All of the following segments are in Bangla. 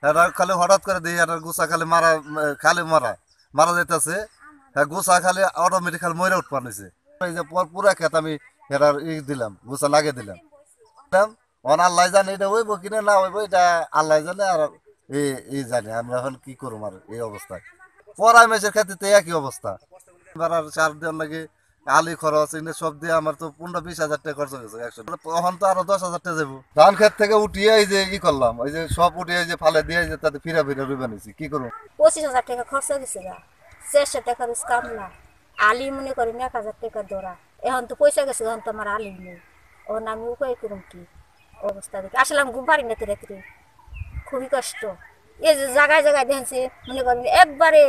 হ্যাঁ, খালি হঠাৎ করে দিই গোসা খালি মারা খালি মারা মারা হ্যাঁ, গোসা খালি অটোমেটিক খালি এই যে পুরা খেত আমি এটার ই দিলাম গোসা লাগিয়ে দিলাম অন আল্লাহ জানে এটা হইব না হইব এটা আল্লাহ জানে আর এই জানে আমরা এখন কি করবো আর এই অবস্থায় পরামেশের ক্ষেত্রে তো একই অবস্থা এবার আর চার দিন লাগে আলি খরচ এনে সব দিয়ে আমার তো পনেরো বিশ হাজার টাকা খরচ হয়েছে একশো তখন তো আরো দশ হাজার টাকা যাবো ধান খেত থেকে উঠিয়ে এই যে ই করলাম ওই যে সব উঠিয়ে যে ফালে দিয়ে যে তাতে ফিরা ফিরা রুবে নিছি কি করবো পঁচিশ হাজার টাকা খরচ হয়েছে চেষ্টা টাকা বেশ কাম না আলি মনে করেন এক হাজার টাকা দৌড়া এখন তো পয়সা গেছে এখন তো আমার আলি নেই না আমি উপায় করুন কি অবস্থা দেখি আসলে আমি ঘুম পারি না তো রাত্রে খুবই কষ্ট এই যে জায়গায় জায়গায় দেখছি মনে করেন একবারে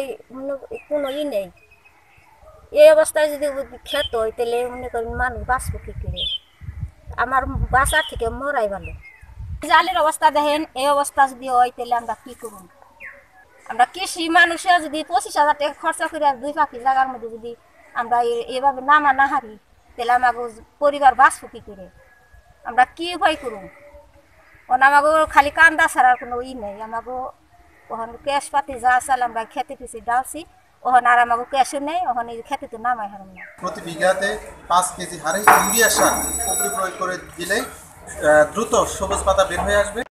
কোনো ই নেই এই অবস্থায় যদি খেত হয় তাহলে মনে করি মানুষ বাঁচবো কি করে আমার বাঁচার থেকে মরাই ভালো জালের অবস্থা দেখেন এই অবস্থা যদি হয় তাহলে আমরা কি করুন আমরা কৃষি মানুষের যদি পঁচিশ হাজার টাকা খরচা করে দুই পাখি জায়গার মধ্যে যদি আমরা এভাবে নামা না হারি তাহলে আমাকে পরিবার বাঁচবো কি করে আমরা কি উপায় করুন ওন আমাকে খালি কান্দা ছাড়ার কোনো ই নেই আমাকে ওখানে ক্যাশ পাতি যা চাল আমরা খেতে পিছিয়ে ডালছি ওখানে আর আমাকে ক্যাশে নেই ওখানে খেতে তো নামাই হারাম না প্রতি বিঘাতে পাঁচ কেজি হারে ইউরিয়া সার প্রয়োগ করে দিলে দ্রুত সবুজ পাতা বের হয়ে আসবে